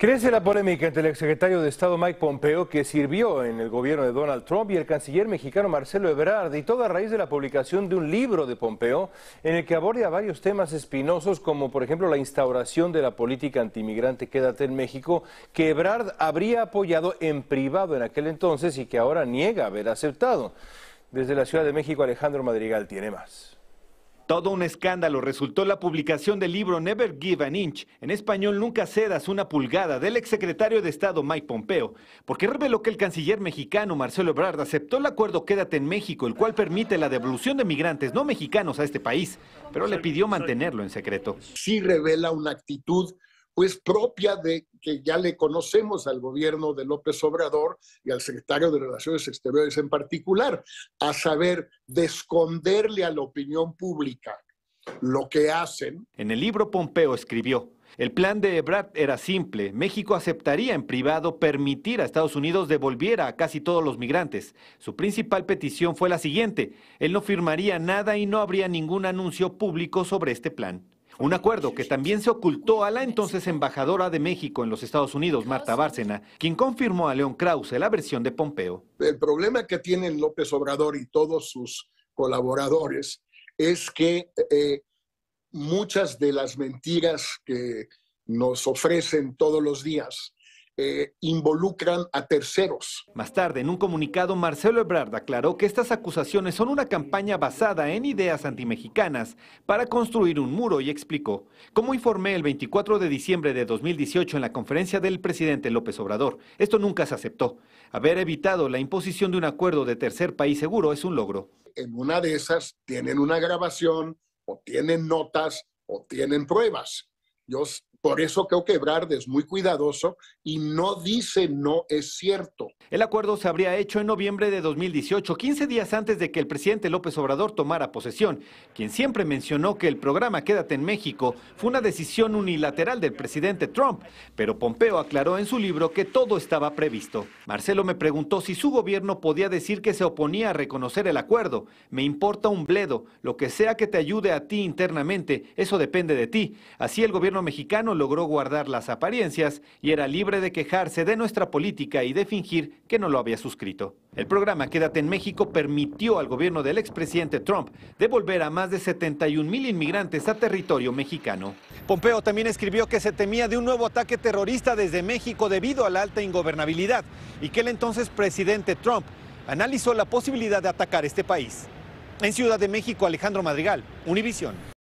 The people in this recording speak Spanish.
Crece la polémica entre el exsecretario de Estado Mike Pompeo, que sirvió en el gobierno de Donald Trump, y el canciller mexicano Marcelo Ebrard, y toda a raíz de la publicación de un libro de Pompeo en el que aborda varios temas espinosos, como por ejemplo la instauración de la política antimigrante Quédate en México, que Ebrard habría apoyado en privado en aquel entonces y que ahora niega haber aceptado. Desde la Ciudad de México, Alejandro Madrigal tiene más. Todo un escándalo resultó la publicación del libro Never Give an Inch, en español Nunca cedas una pulgada, del exsecretario de Estado Mike Pompeo, porque reveló que el canciller mexicano Marcelo Ebrard aceptó el acuerdo Quédate en México, el cual permite la devolución de migrantes no mexicanos a este país, pero le pidió mantenerlo en secreto. Sí revela una actitud pues propia de que ya le conocemos al gobierno de López Obrador y al secretario de Relaciones Exteriores en particular, a saber, de esconderle a la opinión pública lo que hacen. En el libro Pompeo escribió, el plan de Ebrard era simple, México aceptaría en privado permitir a Estados Unidos devolviera a casi todos los migrantes. Su principal petición fue la siguiente, él no firmaría nada y no habría ningún anuncio público sobre este plan. Un acuerdo que también se ocultó a la entonces embajadora de México en los Estados Unidos, Marta Bárcena, quien confirmó a León Krause la versión de Pompeo. El problema que tienen López Obrador y todos sus colaboradores es que eh, muchas de las mentiras que nos ofrecen todos los días eh, involucran a terceros. Más tarde, en un comunicado, Marcelo Ebrard aclaró que estas acusaciones son una campaña basada en ideas antimexicanas para construir un muro y explicó, como informé el 24 de diciembre de 2018 en la conferencia del presidente López Obrador, esto nunca se aceptó. Haber evitado la imposición de un acuerdo de tercer país seguro es un logro. En una de esas tienen una grabación o tienen notas o tienen pruebas. Yo por eso creo que Ebrard es muy cuidadoso y no dice no es cierto. El acuerdo se habría hecho en noviembre de 2018, 15 días antes de que el presidente López Obrador tomara posesión, quien siempre mencionó que el programa Quédate en México fue una decisión unilateral del presidente Trump, pero Pompeo aclaró en su libro que todo estaba previsto. Marcelo me preguntó si su gobierno podía decir que se oponía a reconocer el acuerdo. Me importa un bledo, lo que sea que te ayude a ti internamente, eso depende de ti. Así el gobierno mexicano logró guardar las apariencias y era libre de quejarse de nuestra política y de fingir que no lo había suscrito. El programa Quédate en México permitió al gobierno del expresidente Trump devolver a más de 71 mil inmigrantes a territorio mexicano. Pompeo también escribió que se temía de un nuevo ataque terrorista desde México debido a la alta ingobernabilidad y que el entonces presidente Trump analizó la posibilidad de atacar este país. En Ciudad de México, Alejandro Madrigal, Univisión.